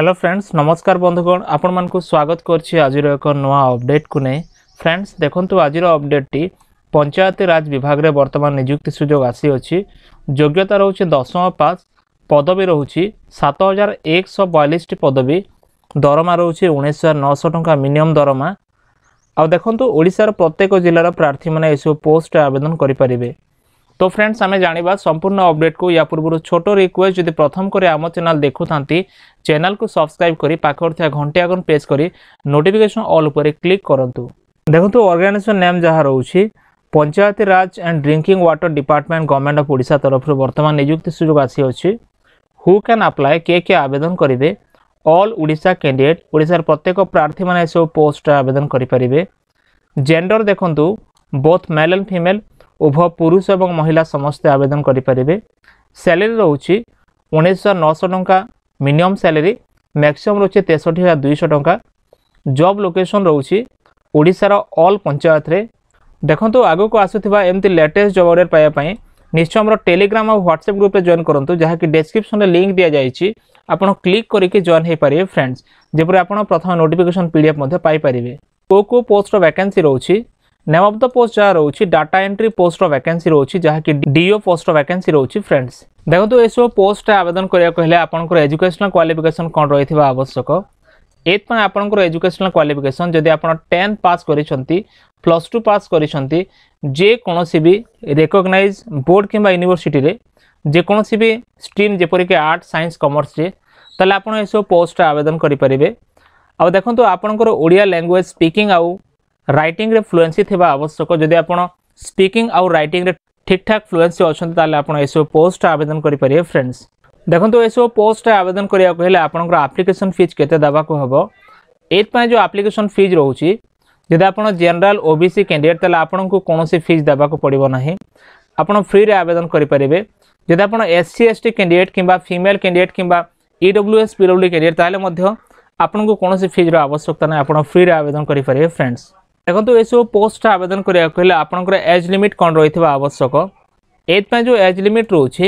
hello friends নমস্কার বন্ধুগণ আপনার স্বাগত করছি আজির এক নয় অপডেট কু নেই ফ্রেন্ডস দেখুন আজির অপডেটটি পঞ্চায়েত রাজ বিভাগে বর্তমান নিযুক্তি সুযোগ আসিଅছি যোগ্যতা রয়েছে দশম পাস পদবী রয়েছে সাত হাজার একশো বয়াল্লিশটি পদবী দরমা রয়েছে উনিশ হাজার নশো টঙ্কা মিনিমম দরমা আউ দেখুন ওড়শার প্রত্যেক জেলার প্রার্থী মানে এসব পোস্টে আবেদন করে পারিবে তো ଫ୍ରେଣ୍ଡସ୍ ଆମେ ଜାଣିବା ସମ୍ପୂର୍ଣ୍ଣ ଅପଡେଟ୍କୁ ୟା ପୂର୍ବରୁ ଛୋଟ ରିକ୍ୱେଷ୍ଟ ଯଦି ପ୍ରଥମ କରି ଆମ ଚ୍ୟାନେଲ୍ ଦେଖୁଥାନ୍ତି ଚ୍ୟାନେଲ୍କୁ ସବସ୍କ୍ରାଇବ୍ କରି ପାଖରେ ଥିବା ଘଣ୍ଟି ଆଇକନ୍ ପ୍ରେସ୍ କରି ନୋଟିଫିକେସନ୍ ଅଲ୍ ଉପରେ କ୍ଲିକ୍ କରନ୍ତୁ ଦେଖନ୍ତୁ ଅର୍ଗାନାଇଜେସନ୍ ନେମ୍ ଯାହା ରହୁଛି Panchayati Raj and drinking water department government of Odisha ତରଫରୁ ବର୍ତ୍ତମାନ ନିଯୁକ୍ତି ସୁଯୋଗ ଆସିଅଛି ହୁ କ୍ୟାନ୍ ଆପ୍ଲାଏ କିଏ କିଏ ଆବେଦନ କରିବେ অল ওড়িশা ক্যান্ডিডেট ওড়িশার প্রত্যেক প্রার্থী মানে এসব পোস্ট আবেদন করে পারে জেন্ডর দেখুন বোথ মেল এন্ড ফিমেল উভয় পুরুষ এবং মহিলা সমস্তে আবেদন করিপারিবে স্যালেরি রয়েছে উনিশ হাজার নশো টঙ্কা মিনিমম স্যালেরি ম্যাক্সিমম রয়েছে তেষট্টি হাজার দুইশো টঙ্কা জব লোকেসন রয়েছে ওড়িশার অল পঞ্চায়েতরে দেখুন আগুক আসুক এমতি লেটেস্ট জব অর্ডার পাওয়া নিশ্চয় আমার টেলিগ্রাম আর হোয়াটসঅ্যাপ গ্রুপে জয়েন করতু যা কি ডেসক্রিপশনে লিঙ্ক দিয়া যাইছি আপনার ক্লিক করিকি জয়েন হয়ে পারে ফ্রেন্ডস যেপরি আপনার প্রথমে নোটিফিকেসন পিডিএফ মধ্যে পাইপারে কেউ কেউ পোস্টর ভ্যাকেন্সি রয়েছে নেମ୍ ଅଫ୍ ଦ ପୋଷ୍ଟ ଯାହା ରହୁଛି ଡାଟା ଏଣ୍ଟ୍ରି ପୋଷ୍ଟର ଭ୍ୟାକେନ୍ସି ରହୁଛି ଯାହାକି ଡିଓ ପୋଷ୍ଟର ଭ୍ୟାକେନ୍ସି ରହୁଛି ଫ୍ରେଣ୍ଡସ୍ ଦେଖନ୍ତୁ ଏସବୁ ପୋଷ୍ଟରେ ଆବେଦନ କରିବାକୁ ହେଲେ ଆପଣଙ୍କର ଏଜୁକେସନାଲ୍ କ୍ୱାଲିଫିକେସନ୍ କ'ଣ ରହିଥିବା ଆବଶ୍ୟକ ଏଥିପାଇଁ ଆପଣଙ୍କର ଏଜୁକେସନାଲ୍ କ୍ୱାଲିଫିକେସନ୍ ଯଦି ଆପଣ ଟେନ୍ଥ ପାସ୍ କରିଛନ୍ତି ପ୍ଲସ୍ ଟୁ ପାସ୍ କରିଛନ୍ତି ଯେକୌଣସି ବି ରେକଗ୍ନାଇଜ୍ ବୋର୍ଡ଼ କିମ୍ବା ୟୁନିଭର୍ସିଟିରେ ଯେକୌଣସି ବି ଷ୍ଟ୍ରିମ୍ ଯେପରିକି ଆର୍ଟ ସାଇନ୍ସ କମର୍ସରେ ତାହେଲେ ଆପଣ ଏସବୁ ପୋଷ୍ଟରେ ଆବେଦନ କରିପାରିବେ ଆଉ ଦେଖନ୍ତୁ ଆପଣଙ୍କର ଓଡ଼ିଆ ଲାଙ୍ଗୁଏଜ୍ ସ୍ପିକିଂ ଆଉ রাইটিংরে ফ্লুয়েন্সি থাকা আবশ্যক যদি আপনার স্পিকিং আউ রাইটিংরে ঠিকঠাক ফ্লুয়েন্সি অনেক তাহলে আপনার এসব পোস্ট আবেদন করে পারে ফ্রেন্ডস দেখুন এসব পোস্ট আবেদন করা হলে আপনার আপ্লিকেসন ফিজ কেতে দেওয়া হব এইপাই যে আপ্লিকেসন ফিজ রয়েছে যদি আপনার জেনারেল ওবিসি ক্যান্ডিডেট তাহলে আপনার কোণী ফিজ দেওয়া পড়ব না আপনার ফ্রিরে আবেদন করে পারে যদি আপনার এসসি এসটি ক্যান্ডিডেট কিংবা ফিমেল ক্যান্ডিডেট কিংবা ইডব্লুএস পিডব্লু ক্যান্ডিডেট তাহলে আপনার কোণী ফিজর আবশ্যকতা না আপনার ফ্রিরে আবেদন করে পারে ফ্রেন্ডস ଦେଖନ୍ତୁ ଏସବୁ ପୋଷ୍ଟ ଆବେଦନ କରିବାକୁ ହେଲେ ଆପଣଙ୍କର ଏଜ୍ ଲିମିଟ୍ କ'ଣ ରହିଥିବା ଆବଶ୍ୟକ ଏଇଥିପାଇଁ ଯେଉଁ ଏଜ୍ ଲିମିଟ୍ ରହୁଛି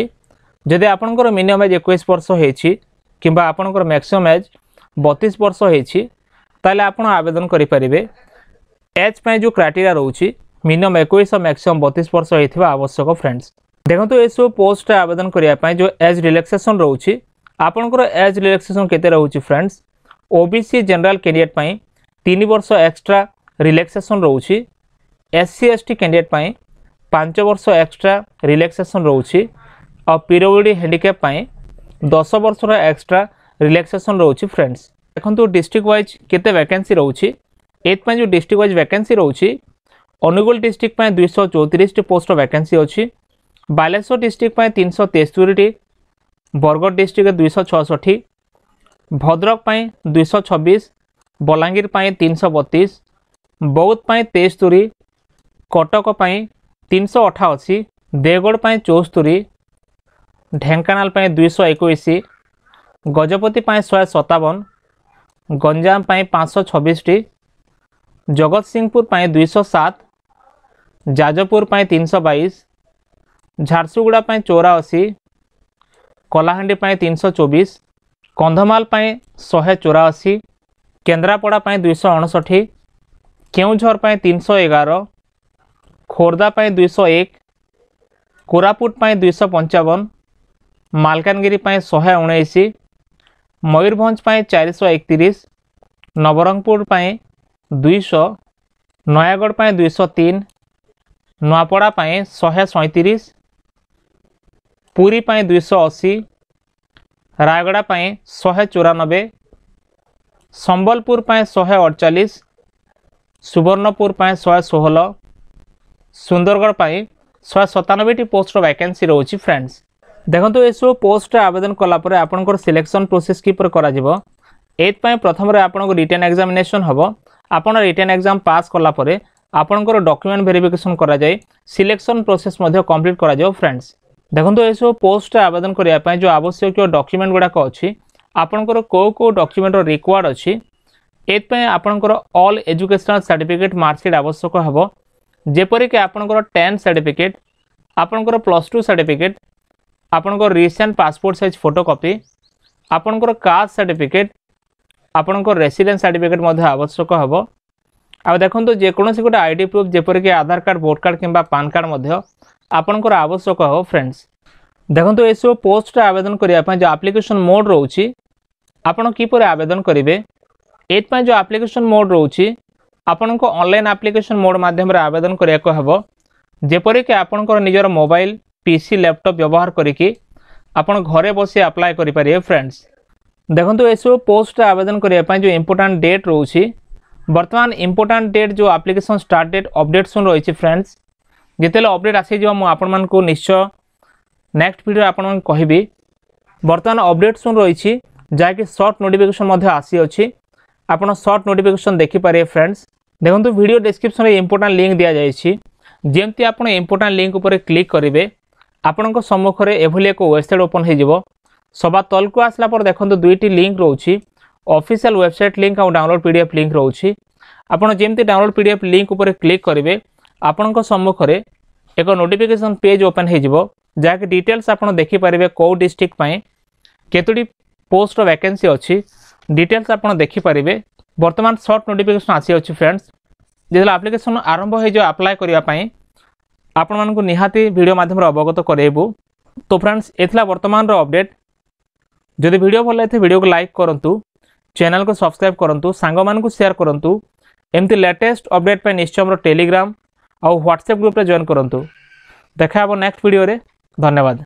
ଯଦି ଆପଣଙ୍କର ମିନିମମ୍ ଏଜ୍ ଏକୋଇଶ ବର୍ଷ ହେଇଛି କିମ୍ବା ଆପଣଙ୍କର ମ୍ୟାକ୍ସିମମ୍ ଏଜ୍ ବତିଶ ବର୍ଷ ହେଇଛି ତାହେଲେ ଆପଣ ଆବେଦନ କରିପାରିବେ ଏଜ୍ ପାଇଁ ଯେଉଁ କ୍ରାଇଟେରିଆ ରହୁଛି ମିନିମମ୍ ଏକୋଇଶ ମ୍ୟାକ୍ସିମମ୍ ବତିଶ ବର୍ଷ ହେଇଥିବା ଆବଶ୍ୟକ ଫ୍ରେଣ୍ଡସ୍ ଦେଖନ୍ତୁ ଏସବୁ ପୋଷ୍ଟ ଆବେଦନ କରିବା ପାଇଁ ଯେଉଁ ଏଜ୍ ରିଲାକ୍ସେସନ୍ ରହୁଛି ଆପଣଙ୍କର ଏଜ୍ ରିଲାକ୍ସେସନ୍ କେତେ ରହୁଛି ଫ୍ରେଣ୍ଡସ୍ ଓବିସି ଜେନେରାଲ୍ କ୍ୟାଣ୍ଡିଡେଟ୍ ପାଇଁ ତିନି ବର୍ଷ ଏକ୍ସଟ୍ରା ରିଲାକ୍ସେସନ୍ ରହୁଛି S C S T candidate ପାଇଁ ପାଞ୍ଚ ବର୍ଷ ଏକ୍ସଟ୍ରା ରିଲାକ୍ସେସନ୍ ରହୁଛି ଆଉ ପିରଓଡ଼ି ହ୍ୟାଣ୍ଡିକ୍ୟାପ୍ ପାଇଁ ଦଶ ବର୍ଷର ଏକ୍ସଟ୍ରା ରିଲାକ୍ସେସନ୍ ରହୁଛି ଫ୍ରେଣ୍ଡସ୍ ଦେଖନ୍ତୁ ଡିଷ୍ଟ୍ରିକ୍ଟ ୱାଇଜ୍ କେତେ ଭ୍ୟାକେନ୍ସି ରହୁଛି ଏଥିପାଇଁ ଯେଉଁ ଡିଷ୍ଟ୍ରିକ୍ଟ ୱାଇଜ୍ ଭ୍ୟାକେନ୍ସି ରହୁଛି ଅନୁଗୁଳ ଡିଷ୍ଟ୍ରିକ୍ଟ ପାଇଁ ଦୁଇଶହ ଚଉତିରିଶଟି ପୋଷ୍ଟର ଭ୍ୟାକେନ୍ସି ଅଛି ବାଲେଶ୍ୱର ଡିଷ୍ଟ୍ରିକ୍ଟ ପାଇଁ ତିନିଶହ ତେସ୍ତରୀଟି ବରଗଡ଼ ଡିଷ୍ଟ୍ରିକ୍ଟରେ ଦୁଇଶହ ଛଅଷଠି ଭଦ୍ରକ ପାଇଁ ଦୁଇଶହ ଛବିଶ ବଲାଙ୍ଗୀର ପାଇଁ ତିନିଶହ ବତିଶ बौद्ध तेस्तरी कटक तीन सौ अठाशी देवगढ़ चौस्तरी ढेकाना दुईश एक गजपति शहे सतावन गंजाम पांचश छबिश जगत सिंहपुर दुईश सात जाजपुर तीन सौ बैश झारसुगुड़ा चौराशी कलाहां तीन सौ चौबीस कंधमाल शहे चौराशी केन्द्रापड़ा दुईश अणसठी केन्ूर पर तीन सौ एगार खोर्धापी दुईश एक कोरापुट दुईश पंचावन मलकानगि शहे उन्नीस मयूरभ चार शौ एक नवरंगपुर दुईश नयगढ़ दुईश तीन नुआपड़ापी शहे सैंतीस पूरीपाई दुईश अशी रायगढ़ शहे चौरानबे संबलपुर शहे अड़चाश সুবর্ণপুর শহে ষোহল সুন্দরগড় শহে সতানবেটি পোস্টর ভ্যাকেন্সি রয়েছে ফ্রেন্ডস দেখুন এসব পোস্টে আবেদন কলাপরে আপনার সিলেকশন প্রোসেস কিপর করা এইপাই প্রথমে আপনার রিটেন এক্সামিনেসন হব আপনার রিটেন এক্সাম পাস কলাপরে আপনার ডকুমেন্ট ভেরিফিকেসন করা যায় সিলেকশন প্রোসেস কমপ্লিট করা ফ্রেন্ডস দেখুন এইসব পোস্টে আবেদন করা যে আবশ্যকীয় ডকুমেন্ট গুড়া অনেক আপনার কেউ কেউ ডকুমেন্টর রিকোয়ার্ড অ সেইপাই আপনার অল এজুকেশনাল সার্টিফিকেট মার্কসিট আবশ্যক হব যেপরিকি আপনার টেন্থ সার্টিফিকেট আপনার প্লস টু সার্টিফিকেট আপনার রিসেন্ট পাসপোর্ট সাইজ ফটোকপি আপনার কাস্ট সার্টিফিকেট আপনার রেসিডেন্স সার্টিফিকেট মধ্যে আবশ্যক হব ଆଉ ଦେଖନ୍ତୁ ଯେକୌଣସି ଗୋଟେ ଆଇ ଡ଼ି ପ୍ରୁଫ୍ ଯେପରିକି ଆଧାର କାର୍ଡ଼ ଭୋଟ୍ କାର୍ଡ଼ କିମ୍ବା ପାନ୍ କାର୍ଡ଼ ମଧ୍ୟ ଆପଣଙ୍କର ଆବଶ୍ୟକ ହେବ ଫ୍ରେଣ୍ଡସ୍ ଦେଖନ୍ତୁ ଏସବୁ ପୋଷ୍ଟରେ ଆବେଦନ କରିବା ପାଇଁ ଯେଉଁ ଆପ୍ଲିକେସନ୍ ମୋଡ଼୍ ରହୁଛି ଆପଣ କିପରି ଆବେଦନ କରିବେ ଏଇଥିପାଇଁ ଯେଉଁ ଆପ୍ଲିକେସନ୍ ମୋଡ଼୍ ରହୁଛି ଆପଣଙ୍କୁ ଅନଲାଇନ୍ ଆପ୍ଲିକେସନ୍ ମୋଡ଼୍ ମାଧ୍ୟମରେ ଆବେଦନ କରିବାକୁ ହେବ ଯେପରିକି ଆପଣଙ୍କର ନିଜର ମୋବାଇଲ ପିସି ଲ୍ୟାପଟପ୍ ବ୍ୟବହାର କରିକି ଆପଣ ଘରେ ବସି ଆପ୍ଲାଏ କରିପାରିବେ ଫ୍ରେଣ୍ଡସ୍ ଦେଖନ୍ତୁ ଏସବୁ ପୋଷ୍ଟରେ ଆବେଦନ କରିବା ପାଇଁ ଯେଉଁ ଇମ୍ପୋର୍ଟାଣ୍ଟ ଡେଟ୍ ରହୁଛି ବର୍ତ୍ତମାନ ଇମ୍ପୋର୍ଟାଣ୍ଟ ଡେଟ୍ ଯେଉଁ ଆପ୍ଲିକେସନ୍ ଷ୍ଟାର୍ଟ ଡେଟ୍ ଅପଡେଟ୍ ଶୁଣ ରହିଛି ଫ୍ରେଣ୍ଡସ୍ ଯେତେବେଳେ ଅପଡେଟ୍ ଆସିଯିବ ମୁଁ ଆପଣମାନଙ୍କୁ ନିଶ୍ଚୟ ନେକ୍ସଟ ଭିଡ଼ିଓରେ ଆପଣମାନଙ୍କୁ କହିବି ବର୍ତ୍ତମାନ ଅପଡେଟ୍ ଶୁଣ ରହିଛି ଯାହାକି ସର୍ଟ ନୋଟିଫିକେସନ୍ ମଧ୍ୟ ଆସିଅଛି ଆପଣ ସର୍ଟ ନୋଟିଫିକେସନ୍ ଦେଖିପାରିବେ ଫ୍ରେଣ୍ଡସ୍ ଦେଖନ୍ତୁ ଭିଡ଼ିଓ ଡେସ୍କ୍ରିପ୍ସନ୍ରେ ଇମ୍ପୋର୍ଟାଣ୍ଟ ଲିଙ୍କ୍ ଦିଆଯାଇଛି ଯେମିତି ଆପଣ ଇମ୍ପୋର୍ଟାଣ୍ଟ ଲିଙ୍କ୍ ଉପରେ କ୍ଲିକ୍ କରିବେ ଆପଣଙ୍କ ସମ୍ମୁଖରେ ଏଭଳି ଏକ ୱେବସାଇଟ୍ ଓପନ୍ ହୋଇଯିବ ସବା ତଳକୁ ଆସିଲା ପରେ ଦେଖନ୍ତୁ ଦୁଇଟି ଲିଙ୍କ୍ ରହୁଛି ଅଫିସିଆଲ୍ ୱେବସାଇଟ୍ ଲିଙ୍କ୍ ଆଉ download P D F link ରହୁଛି ଆପଣ ଯେମିତି download P D F link ଉପରେ କ୍ଲିକ୍ କରିବେ ଆପଣଙ୍କ ସମ୍ମୁଖରେ ଏକ ନୋଟିଫିକେସନ୍ ପେଜ୍ ଓପନ୍ ହୋଇଯିବ ଯାହାକି ଡିଟେଲ୍ସ ଆପଣ ଦେଖିପାରିବେ କେଉଁ ଡିଷ୍ଟ୍ରିକ୍ଟ ପାଇଁ କେତୋଟି ପୋଷ୍ଟର ଭ୍ୟାକେନ୍ସି ଅଛି ডিটেলস আপনার দেখিপারে বর্তমান সর্ট নোটিফিকেসন আসিযাচ্ছে ফ্রেন্ডস যেত আপ্লিকেসন আরম্ভ হয়ে যাও আপ্লায় করা ଆପଣମାନଙ୍କୁ ନିହାତି ଭିଡ଼ିଓ ମାଧ୍ୟମରେ ଅବଗତ କରାଇବୁ ତ ଫ୍ରେଣ୍ଡସ୍ ଏଥିଲା ବର୍ତ୍ତମାନର ଅପଡ଼େଟ୍ ଯଦି ଭିଡ଼ିଓ ଭଲ ହେଇଥିବ ଭିଡ଼ିଓକୁ ଲାଇକ୍ କରନ୍ତୁ ଚ୍ୟାନେଲ୍କୁ ସବସ୍କ୍ରାଇବ୍ କରନ୍ତୁ ସାଙ୍ଗମାନଙ୍କୁ ସେୟାର କରନ୍ତୁ ଏମିତି ଲେଟେଷ୍ଟ ଅପଡ଼େଟ୍ ପାଇଁ ନିଶ୍ଚୟ ଆମର ଟେଲିଗ୍ରାମ ଆଉ ହ୍ୱାଟ୍ସଆପ୍ ଗ୍ରୁପ୍ରେ ଜଏନ୍ କରନ୍ତୁ ଦେଖା ହେବ ନେକ୍ସଟ ଭିଡ଼ିଓରେ ଧନ୍ୟବାଦ